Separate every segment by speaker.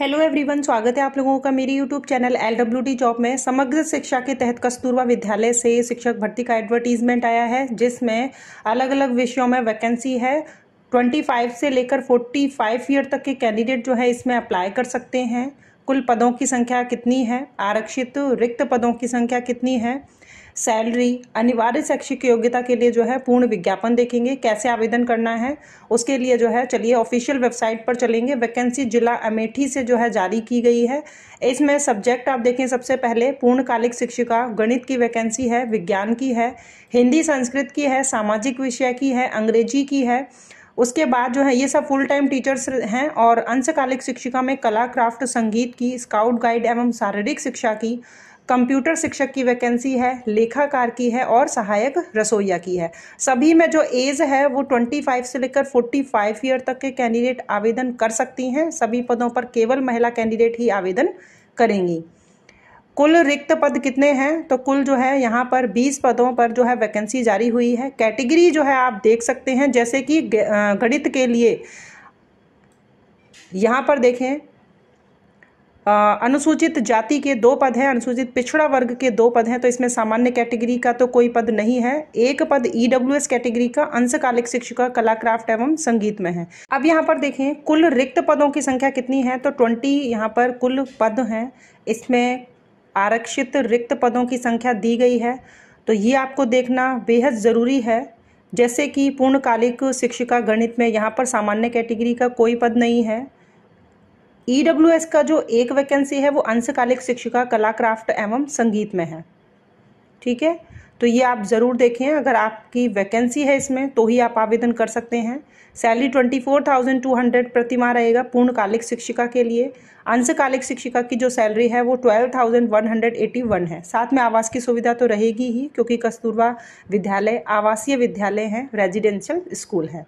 Speaker 1: hello everyone स्वागत है आप लोगों का मेरी YouTube channel L W D job में समग्र शिक्षा के तहत कस्तूरबा विद्यालय से शिक्षक भर्ती का एडवर्टीजमेंट आया है जिसमें अलग अलग विषयों में वैकेंसी है 25 से लेकर 45 ईयर तक के कैंडिडेट जो है इसमें अप्लाई कर सकते हैं कुल पदों की संख्या कितनी है आरक्षित रिक्त पदों की संख्या कितनी है सैलरी अनिवार्य शैक्षिक योग्यता के लिए जो है पूर्ण विज्ञापन देखेंगे कैसे आवेदन करना है उसके लिए जो है चलिए ऑफिशियल वेबसाइट पर चलेंगे वैकेंसी जिला अमेठी से जो है जारी की गई है इसमें सब्जेक्ट आप देखें सबसे पहले पूर्णकालिक शिक्षिका गणित की वैकेंसी है विज्ञान की है हिंदी संस्कृत की है सामाजिक विषय की है अंग्रेजी की है उसके बाद जो है ये सब फुल टाइम टीचर्स हैं और अंशकालिक शिक्षिका में कला क्राफ्ट संगीत की स्काउट गाइड एवं शारीरिक शिक्षा की कंप्यूटर शिक्षक की वैकेंसी है लेखाकार की है और सहायक रसोईया की है सभी में जो एज है वो 25 से लेकर 45 ईयर तक के कैंडिडेट आवेदन कर सकती हैं सभी पदों पर केवल महिला कैंडिडेट ही आवेदन करेंगी कुल रिक्त पद कितने हैं तो कुल जो है यहाँ पर 20 पदों पर जो है वैकेंसी जारी हुई है कैटेगरी जो है आप देख सकते हैं जैसे कि गणित के लिए यहाँ पर देखें अनुसूचित जाति के दो पद हैं अनुसूचित पिछड़ा वर्ग के दो पद हैं तो इसमें सामान्य कैटेगरी का तो कोई पद नहीं है एक पद एस e कैटेगरी का अंशकालिक शिक्षिका कलाक्राफ्ट एवं संगीत में है अब यहाँ पर देखें कुल रिक्त पदों की संख्या कितनी है तो ट्वेंटी यहाँ पर कुल पद हैं इसमें आरक्षित रिक्त पदों की संख्या दी गई है तो ये आपको देखना बेहद ज़रूरी है जैसे कि पूर्णकालिक शिक्षिका गणित में यहाँ पर सामान्य कैटेगरी का कोई पद नहीं है ई e का जो एक वैकेंसी है वो अंशकालिक शिक्षिका कला क्राफ्ट एवं संगीत में है ठीक है तो ये आप ज़रूर देखें अगर आपकी वैकेंसी है इसमें तो ही आप आवेदन कर सकते हैं salary twenty four thousand two hundred प्रतिमा रहेगा पूर्णकालिक शिक्षिका के लिए अंशकालिक शिक्षिका की जो सैलरी है वो twelve thousand one hundred eighty one है साथ में आवास की सुविधा तो रहेगी ही क्योंकि कस्तूरबा विद्यालय आवासीय विद्यालय हैं रेजिडेंशियल स्कूल हैं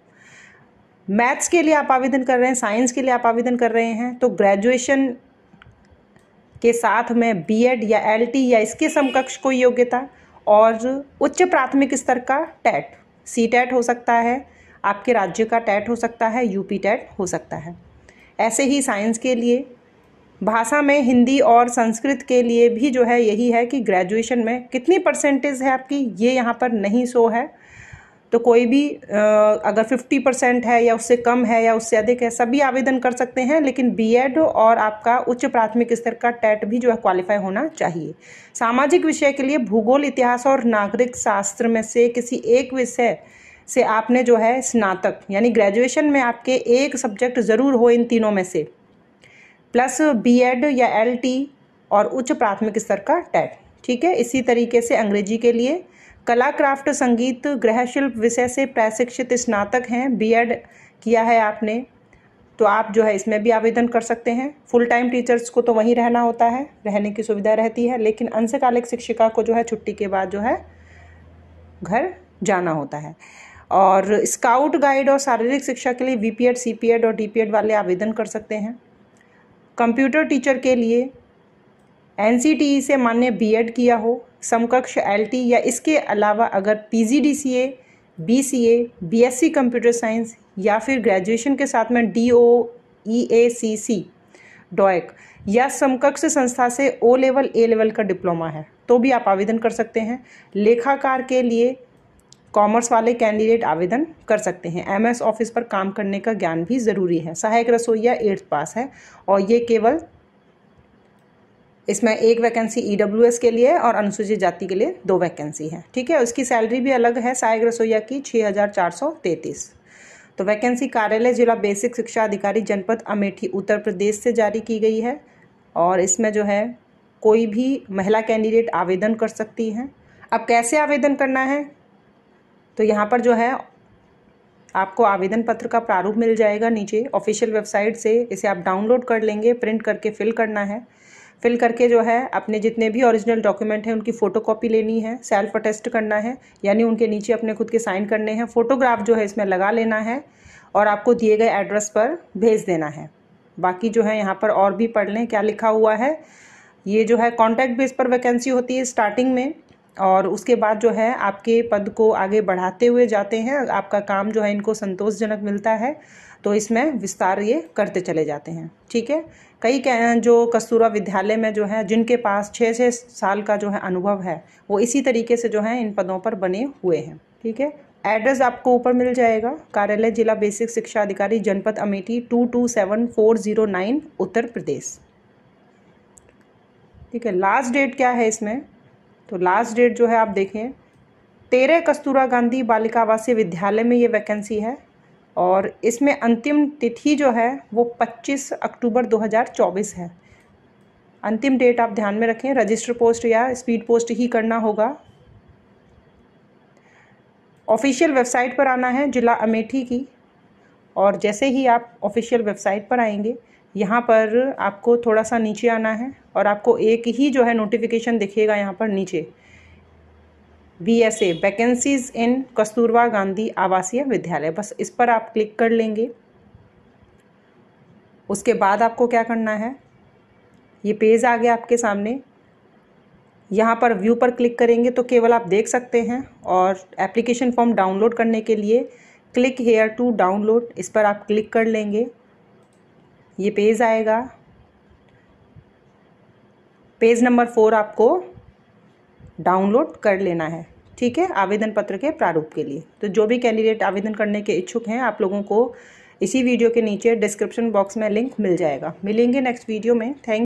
Speaker 1: मैथ्स के लिए आप आवेदन कर रहे हैं साइंस के लिए आप आवेदन कर रहे हैं तो ग्रेजुएशन के साथ में बीएड या एलटी या इसके समकक्ष कोई योग्यता और उच्च प्राथमिक स्तर का टैट सी टैट हो सकता है आपके राज्य का टैट हो सकता है यूपी टैट हो सकता है ऐसे ही साइंस के लिए भाषा में हिंदी और संस्कृत के लिए भी जो है यही है कि ग्रेजुएशन में कितनी परसेंटेज है आपकी ये यहाँ पर नहीं सो है तो कोई भी अगर 50 परसेंट है या उससे कम है या उससे अधिक है सभी आवेदन कर सकते हैं लेकिन बीएड और आपका उच्च प्राथमिक स्तर का टेट भी जो है क्वालिफाई होना चाहिए सामाजिक विषय के लिए भूगोल इतिहास और नागरिक शास्त्र में से किसी एक विषय से आपने जो है स्नातक यानी ग्रेजुएशन में आपके एक सब्जेक्ट ज़रूर हो इन तीनों में से प्लस एड या टी और उच्च प्राथमिक स्तर का टैट ठीक है इसी तरीके से अंग्रेजी के लिए कला क्राफ्ट संगीत गृह शिल्प विषय से प्रशिक्षित स्नातक हैं बीएड किया है आपने तो आप जो है इसमें भी आवेदन कर सकते हैं फुल टाइम टीचर्स को तो वहीं रहना होता है रहने की सुविधा रहती है लेकिन अंशकालिक शिक्षिका को जो है छुट्टी के बाद जो है घर जाना होता है और स्काउट गाइड और शारीरिक शिक्षा के लिए B P Ed C P Ed और डी पी एड वाले आवेदन कर सकते हैं कंप्यूटर टीचर के लिए एन से मान्य बीएड किया हो समकक्ष एलटी या इसके अलावा अगर PGDCA, BCA, BSc computer science या फिर ग्रेजुएशन के साथ में डी ओ ई ए सी सी डॉयक या समकक्ष संस्था से ओ लेवल ए लेवल का डिप्लोमा है तो भी आप आवेदन कर सकते हैं लेखाकार के लिए कॉमर्स वाले कैंडिडेट आवेदन कर सकते हैं एमएस ऑफिस पर काम करने का ज्ञान भी ज़रूरी है सहायक रसोईया एट्थ पास है और ये केवल इसमें एक वैकेंसी ई e के लिए और अनुसूचित जाति के लिए दो वैकेंसी है ठीक है उसकी सैलरी भी अलग है सहायक रसोईया की छः तो वैकेंसी कार्यालय जिला बेसिक शिक्षा अधिकारी जनपद अमेठी उत्तर प्रदेश से जारी की गई है और इसमें जो है कोई भी महिला कैंडिडेट आवेदन कर सकती हैं अब कैसे आवेदन करना है तो यहाँ पर जो है आपको आवेदन पत्र का प्रारूप मिल जाएगा नीचे ऑफिशियल वेबसाइट से इसे आप डाउनलोड कर लेंगे प्रिंट करके फिल करना है फिल करके जो है अपने जितने भी ओरिजिनल डॉक्यूमेंट हैं उनकी फ़ोटोकॉपी लेनी है सेल्फ अटेस्ट करना है यानी उनके नीचे अपने खुद के साइन करने हैं फ़ोटोग्राफ जो है इसमें लगा लेना है और आपको दिए गए एड्रेस पर भेज देना है बाकी जो है यहाँ पर और भी पढ़ लें क्या लिखा हुआ है ये जो है कॉन्टैक्ट बेस पर वैकेंसी होती है स्टार्टिंग में और उसके बाद जो है आपके पद को आगे बढ़ाते हुए जाते हैं आपका काम जो है इनको संतोषजनक मिलता है तो इसमें विस्तार ये करते चले जाते हैं ठीक है कई जो कस्तूरा विद्यालय में जो है जिनके पास छः छः साल का जो है अनुभव है वो इसी तरीके से जो है इन पदों पर बने हुए हैं ठीक है एड्रेस आपको ऊपर मिल जाएगा कार्यालय जिला बेसिक शिक्षा अधिकारी जनपद Amethi two two seven four zero nine Uttar Pradesh ठीक है लास्ट डेट क्या है इसमें तो लास्ट डेट जो है आप देखें तेरह कस्तूरा गांधी बालिका आवासीय विद्यालय में ये वैकेंसी है और इसमें अंतिम तिथि जो है वो 25 अक्टूबर 2024 है अंतिम डेट आप ध्यान में रखें रजिस्टर पोस्ट या स्पीड पोस्ट ही करना होगा ऑफिशियल वेबसाइट पर आना है जिला अमेठी की और जैसे ही आप ऑफिशियल वेबसाइट पर आएंगे यहाँ पर आपको थोड़ा सा नीचे आना है और आपको एक ही जो है नोटिफिकेशन दिखेगा यहाँ पर नीचे B S A vacancies in Kasturba Gandhi आवासीय विद्यालय बस इस पर आप क्लिक कर लेंगे उसके बाद आपको क्या करना है ये पेज आ गया आपके सामने यहाँ पर व्यू पर क्लिक करेंगे तो केवल आप देख सकते हैं और एप्लीकेशन फॉर्म डाउनलोड करने के लिए क्लिक हेयर टू डाउनलोड इस पर आप क्लिक कर लेंगे ये पेज आएगा पेज नंबर फोर आपको डाउनलोड कर लेना है ठीक है आवेदन पत्र के प्रारूप के लिए तो जो भी कैंडिडेट आवेदन करने के इच्छुक हैं आप लोगों को इसी वीडियो के नीचे डिस्क्रिप्शन बॉक्स में लिंक मिल जाएगा मिलेंगे नेक्स्ट वीडियो में थैंक